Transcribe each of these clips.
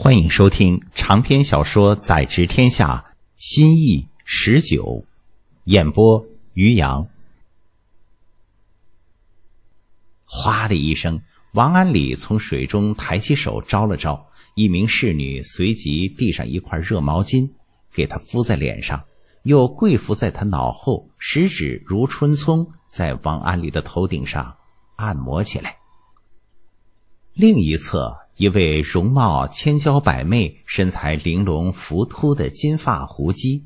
欢迎收听长篇小说《宰执天下》，新意十九，演播于洋。哗的一声，王安礼从水中抬起手，招了招，一名侍女随即递上一块热毛巾，给他敷在脸上，又跪伏在他脑后，食指如春葱，在王安礼的头顶上按摩起来。另一侧。一位容貌千娇百媚、身材玲珑浮凸的金发胡姬，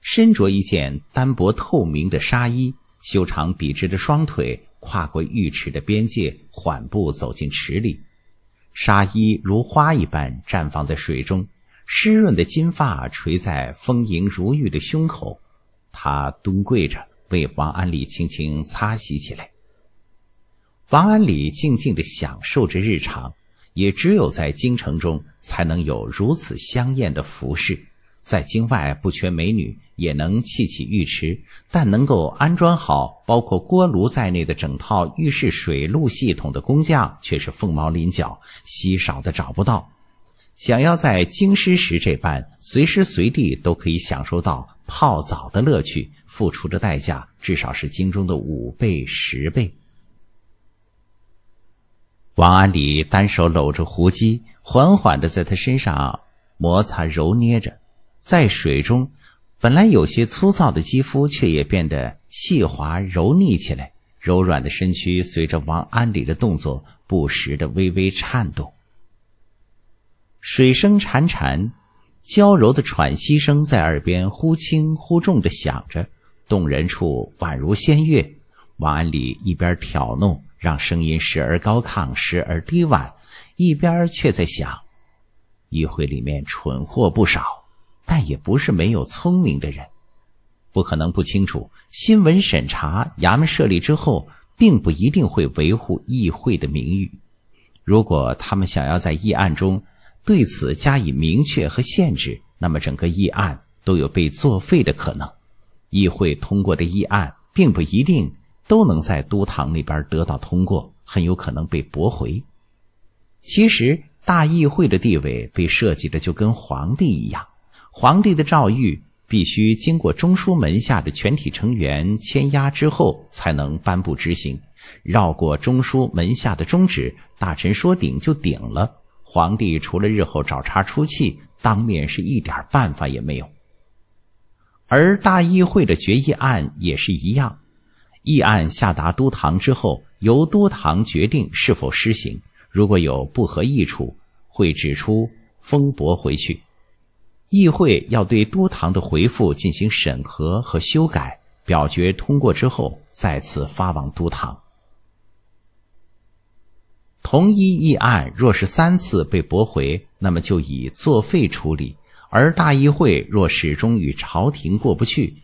身着一件单薄透明的纱衣，修长笔直的双腿跨过浴池的边界，缓步走进池里。纱衣如花一般绽放在水中，湿润的金发垂在丰盈如玉的胸口。她蹲跪着，为王安礼轻轻擦洗起来。王安礼静静地享受着日常。也只有在京城中，才能有如此香艳的服饰。在京外不缺美女，也能砌起浴池，但能够安装好包括锅炉在内的整套浴室水路系统的工匠却是凤毛麟角，稀少的找不到。想要在京师时这般随时随地都可以享受到泡澡的乐趣，付出的代价至少是京中的五倍、十倍。王安礼单手搂着胡姬，缓缓地在她身上摩擦揉捏着，在水中，本来有些粗糙的肌肤却也变得细滑柔腻起来。柔软的身躯随着王安礼的动作不时地微微颤动，水声潺潺，娇柔的喘息声在耳边忽轻忽重地响着，动人处宛如仙乐。王安礼一边挑弄。让声音时而高亢，时而低婉，一边却在想：议会里面蠢货不少，但也不是没有聪明的人。不可能不清楚，新闻审查衙门设立之后，并不一定会维护议会的名誉。如果他们想要在议案中对此加以明确和限制，那么整个议案都有被作废的可能。议会通过的议案，并不一定。都能在都堂里边得到通过，很有可能被驳回。其实大议会的地位被设计的就跟皇帝一样，皇帝的诏谕必须经过中书门下的全体成员签押之后才能颁布执行，绕过中书门下的中旨，大臣说顶就顶了。皇帝除了日后找茬出气，当面是一点办法也没有。而大议会的决议案也是一样。议案下达都堂之后，由都堂决定是否施行。如果有不合意处，会指出封驳回去。议会要对都堂的回复进行审核和修改，表决通过之后，再次发往都堂。同一议案若是三次被驳回，那么就以作废处理。而大议会若始终与朝廷过不去。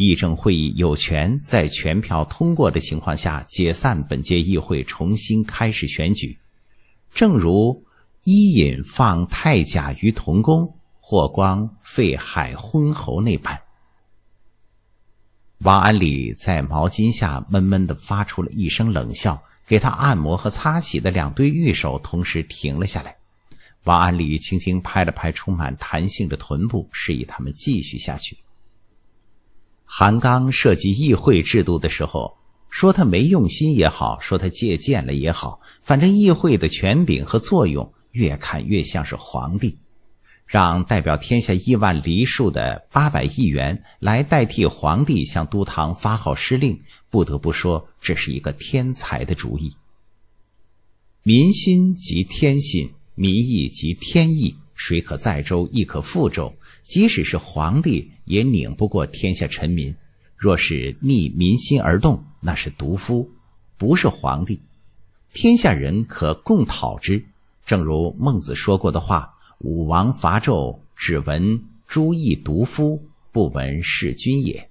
议政会议有权在全票通过的情况下解散本届议会，重新开始选举。正如伊尹放太甲于同宫，霍光废海昏侯那般。王安礼在毛巾下闷闷的发出了一声冷笑，给他按摩和擦洗的两对玉手同时停了下来。王安礼轻轻拍了拍充满弹性的臀部，示意他们继续下去。韩刚涉及议会制度的时候，说他没用心也好，说他借鉴了也好，反正议会的权柄和作用越看越像是皇帝，让代表天下亿万黎庶的八百亿元来代替皇帝向都堂发号施令，不得不说这是一个天才的主意。民心即天信，民意即天意，水可载舟，亦可覆舟，即使是皇帝。也拧不过天下臣民，若是逆民心而动，那是毒夫，不是皇帝。天下人可共讨之。正如孟子说过的话：“武王伐纣，只闻诛一毒夫，不闻弑君也。”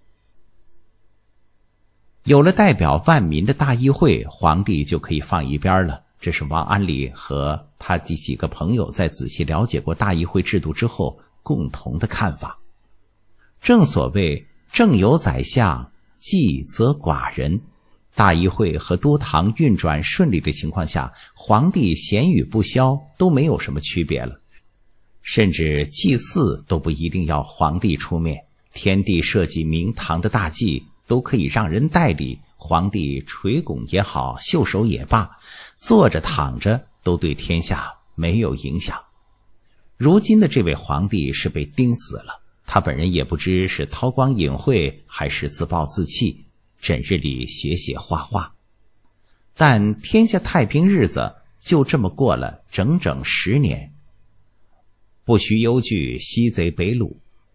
有了代表万民的大议会，皇帝就可以放一边了。这是王安礼和他的几个朋友在仔细了解过大议会制度之后共同的看法。正所谓“正有宰相，计则寡人”。大议会和都堂运转顺利的情况下，皇帝闲与不消都没有什么区别了，甚至祭祀都不一定要皇帝出面。天地社稷、明堂的大祭都可以让人代理，皇帝垂拱也好，袖手也罢，坐着躺着都对天下没有影响。如今的这位皇帝是被钉死了。他本人也不知是韬光隐晦还是自暴自弃，整日里写写画画。但天下太平日子就这么过了整整十年。不需忧惧西贼北虏，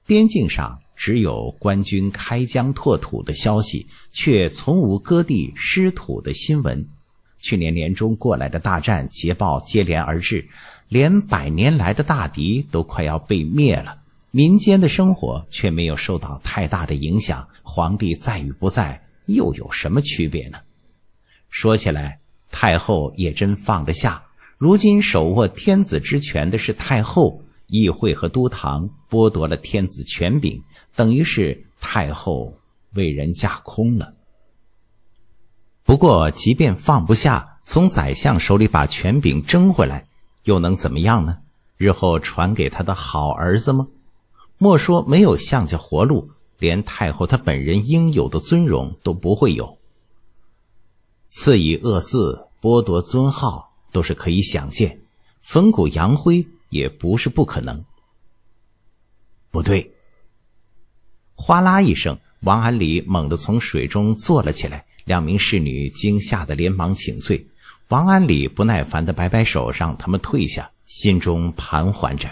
边境上只有官军开疆拓土的消息，却从无割地失土的新闻。去年年中过来的大战捷报接连而至，连百年来的大敌都快要被灭了。民间的生活却没有受到太大的影响，皇帝在与不在又有什么区别呢？说起来，太后也真放得下。如今手握天子之权的是太后，议会和都堂剥夺了天子权柄，等于是太后为人架空了。不过，即便放不下，从宰相手里把权柄争回来，又能怎么样呢？日后传给他的好儿子吗？莫说没有项家活路，连太后她本人应有的尊荣都不会有。赐以恶谥、剥夺尊号都是可以想见，焚骨扬灰也不是不可能。不对！哗啦一声，王安礼猛地从水中坐了起来，两名侍女惊吓得连忙请罪。王安礼不耐烦的摆摆手，让他们退下，心中盘桓着。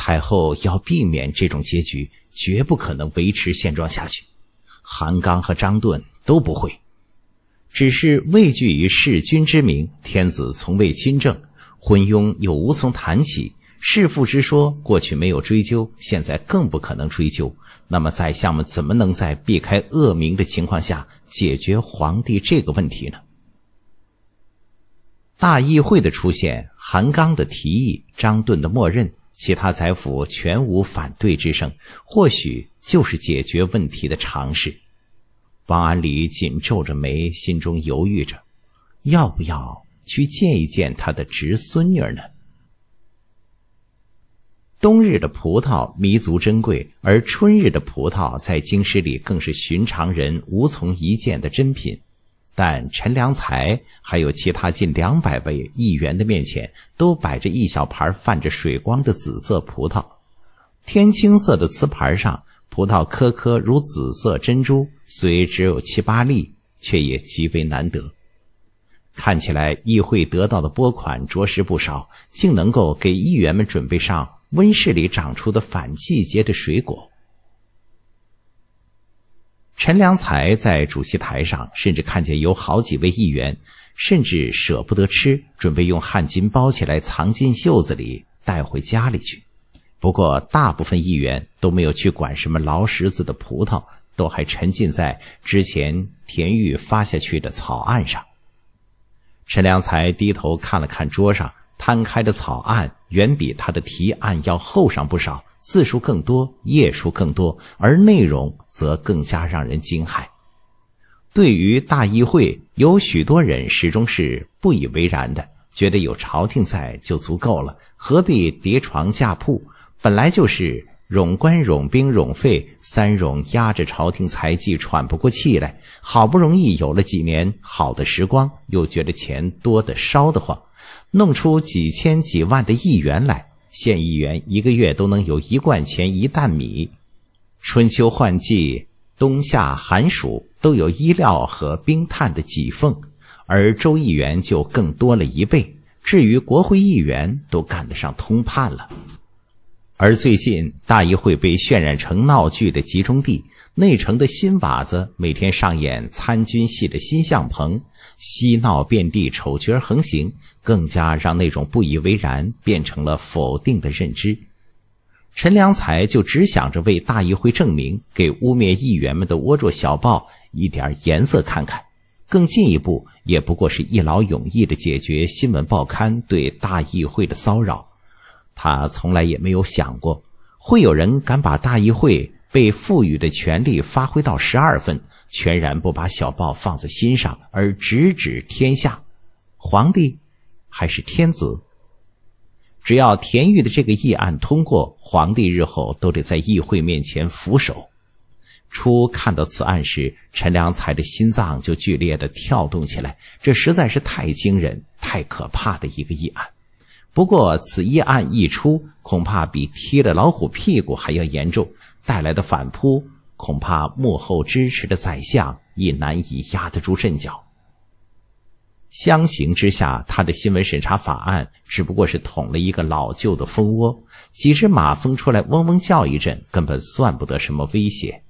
太后要避免这种结局，绝不可能维持现状下去。韩刚和张顿都不会，只是畏惧于弑君之名。天子从未亲政，昏庸又无从谈起弑父之说。过去没有追究，现在更不可能追究。那么，在下们怎么能在避开恶名的情况下解决皇帝这个问题呢？大议会的出现，韩刚的提议，张顿的默认。其他宰府全无反对之声，或许就是解决问题的尝试。王安礼紧皱着眉，心中犹豫着，要不要去见一见他的侄孙女呢？冬日的葡萄弥足珍贵，而春日的葡萄在京师里更是寻常人无从一见的珍品。但陈良才还有其他近两百位议员的面前，都摆着一小盘泛着水光的紫色葡萄。天青色的瓷盘上，葡萄颗颗如紫色珍珠，虽只有七八粒，却也极为难得。看起来，议会得到的拨款着实不少，竟能够给议员们准备上温室里长出的反季节的水果。陈良才在主席台上，甚至看见有好几位议员甚至舍不得吃，准备用汗巾包起来藏进袖子里带回家里去。不过，大部分议员都没有去管什么劳什子的葡萄，都还沉浸在之前田玉发下去的草案上。陈良才低头看了看桌上摊开的草案，远比他的提案要厚上不少。字数更多，页数更多，而内容则更加让人惊骇。对于大议会，有许多人始终是不以为然的，觉得有朝廷在就足够了，何必叠床架铺？本来就是冗官、冗兵、冗费三冗，压着朝廷财计喘不过气来。好不容易有了几年好的时光，又觉得钱多得烧得慌，弄出几千几万的议员来。县议员一个月都能有一贯钱一担米，春秋换季、冬夏寒暑都有衣料和冰炭的给奉，而州议员就更多了一倍。至于国会议员，都赶得上通判了。而最近，大议会被渲染成闹剧的集中地，内城的新瓦子每天上演参军戏的新相棚。嬉闹遍地，丑角横行，更加让那种不以为然变成了否定的认知。陈良才就只想着为大议会证明，给污蔑议员们的龌龊小报一点颜色看看。更进一步，也不过是一劳永逸的解决新闻报刊对大议会的骚扰。他从来也没有想过，会有人敢把大议会被赋予的权利发挥到十二分。全然不把小报放在心上，而直指天下，皇帝还是天子。只要田玉的这个议案通过，皇帝日后都得在议会面前俯首。初看到此案时，陈良才的心脏就剧烈的跳动起来。这实在是太惊人、太可怕的一个议案。不过此议案一出，恐怕比踢了老虎屁股还要严重，带来的反扑。恐怕幕后支持的宰相也难以压得住阵脚。相形之下，他的新闻审查法案只不过是捅了一个老旧的蜂窝，几只马蜂出来嗡嗡叫一阵，根本算不得什么威胁。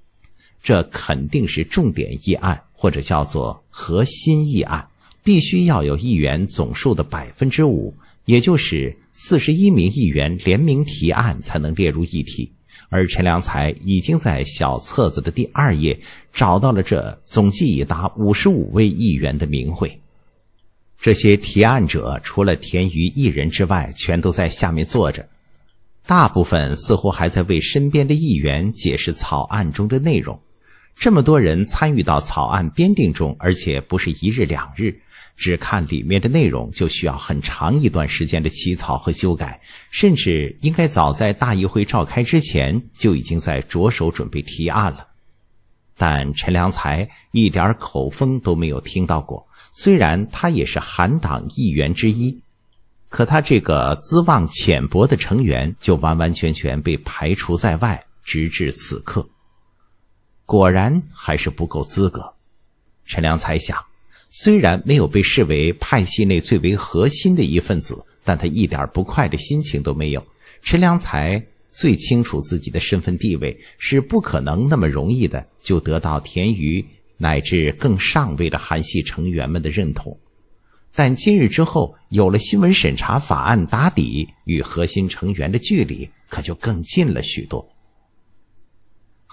这肯定是重点议案，或者叫做核心议案，必须要有议员总数的百分之五，也就是四十一名议员联名提案才能列入议题。而陈良才已经在小册子的第二页找到了这总计已达五十五位议员的名讳。这些提案者除了田余一人之外，全都在下面坐着，大部分似乎还在为身边的议员解释草案中的内容。这么多人参与到草案编订中，而且不是一日两日。只看里面的内容，就需要很长一段时间的起草和修改，甚至应该早在大议会召开之前就已经在着手准备提案了。但陈良才一点口风都没有听到过，虽然他也是韩党议员之一，可他这个资望浅薄的成员就完完全全被排除在外，直至此刻。果然还是不够资格，陈良才想。虽然没有被视为派系内最为核心的一份子，但他一点不快的心情都没有。陈良才最清楚自己的身份地位，是不可能那么容易的就得到田余乃至更上位的韩系成员们的认同。但今日之后，有了新闻审查法案打底，与核心成员的距离可就更近了许多。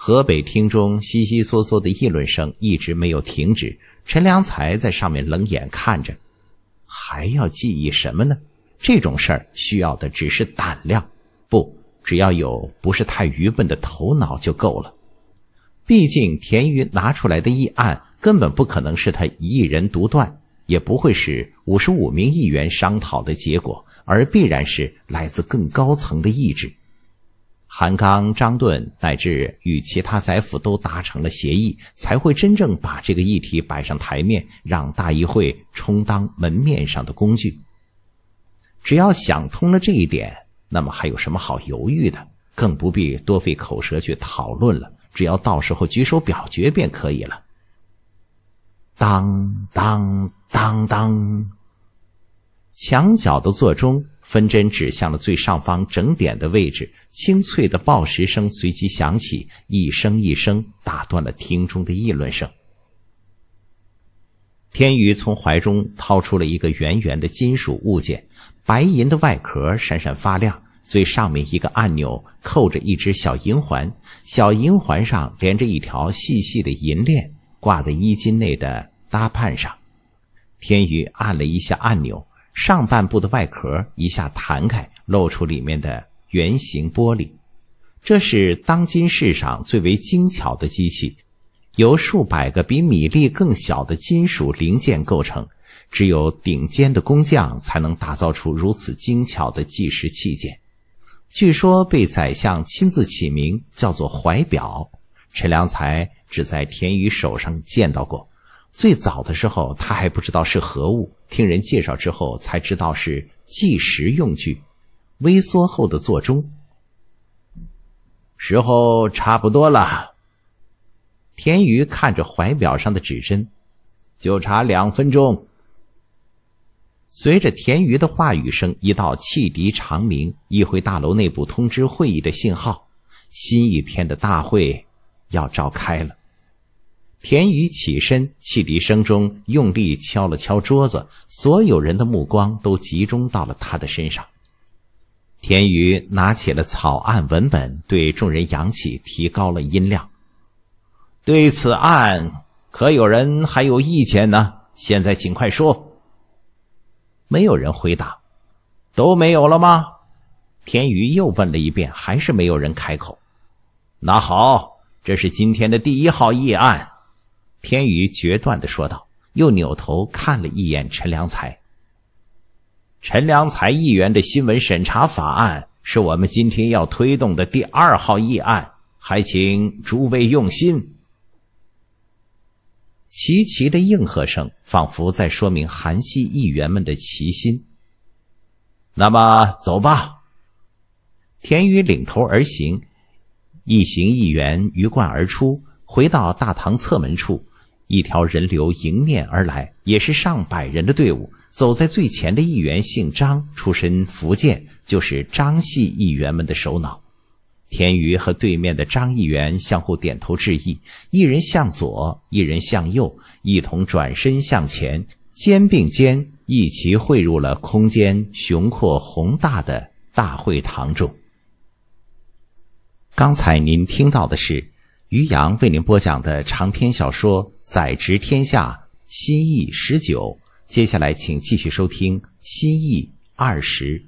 河北厅中悉悉嗦嗦的议论声一直没有停止。陈良才在上面冷眼看着，还要记忆什么呢？这种事儿需要的只是胆量，不，只要有不是太愚笨的头脑就够了。毕竟田余拿出来的议案根本不可能是他一人独断，也不会是五十五名议员商讨的结果，而必然是来自更高层的意志。韩刚、张顿乃至与其他宰府都达成了协议，才会真正把这个议题摆上台面，让大议会充当门面上的工具。只要想通了这一点，那么还有什么好犹豫的？更不必多费口舌去讨论了，只要到时候举手表决便可以了。当当当当，墙角的座钟。分针指向了最上方整点的位置，清脆的报时声随即响起，一声一声打断了厅中的议论声。天宇从怀中掏出了一个圆圆的金属物件，白银的外壳闪闪发亮，最上面一个按钮扣着一只小银环，小银环上连着一条细细的银链，挂在衣襟内的搭袢上。天宇按了一下按钮。上半部的外壳一下弹开，露出里面的圆形玻璃。这是当今世上最为精巧的机器，由数百个比米粒更小的金属零件构成。只有顶尖的工匠才能打造出如此精巧的计时器件。据说被宰相亲自起名，叫做怀表。陈良才只在田宇手上见到过。最早的时候，他还不知道是何物，听人介绍之后才知道是计时用具，微缩后的座钟。时候差不多了。田鱼看着怀表上的指针，就差两分钟。随着田鱼的话语声，一道汽笛长鸣，议会大楼内部通知会议的信号，新一天的大会要召开了。田宇起身，汽笛声中用力敲了敲桌子，所有人的目光都集中到了他的身上。田宇拿起了草案文本，对众人扬起，提高了音量：“对此案，可有人还有意见呢？现在尽快说。”没有人回答，“都没有了吗？”田宇又问了一遍，还是没有人开口。“那好，这是今天的第一号议案。”天宇决断的说道，又扭头看了一眼陈良才。陈良才议员的新闻审查法案是我们今天要推动的第二号议案，还请诸位用心。齐齐的应和声仿佛在说明韩系议员们的齐心。那么，走吧。天宇领头而行，一行议员鱼贯而出，回到大堂侧门处。一条人流迎面而来，也是上百人的队伍。走在最前的议员姓张，出身福建，就是张系议员们的首脑。田余和对面的张议员相互点头致意，一人向左，一人向右，一同转身向前，肩并肩，一齐汇入了空间雄阔宏大的大会堂中。刚才您听到的是。于洋为您播讲的长篇小说《宰执天下》新意十九，接下来请继续收听新意二十。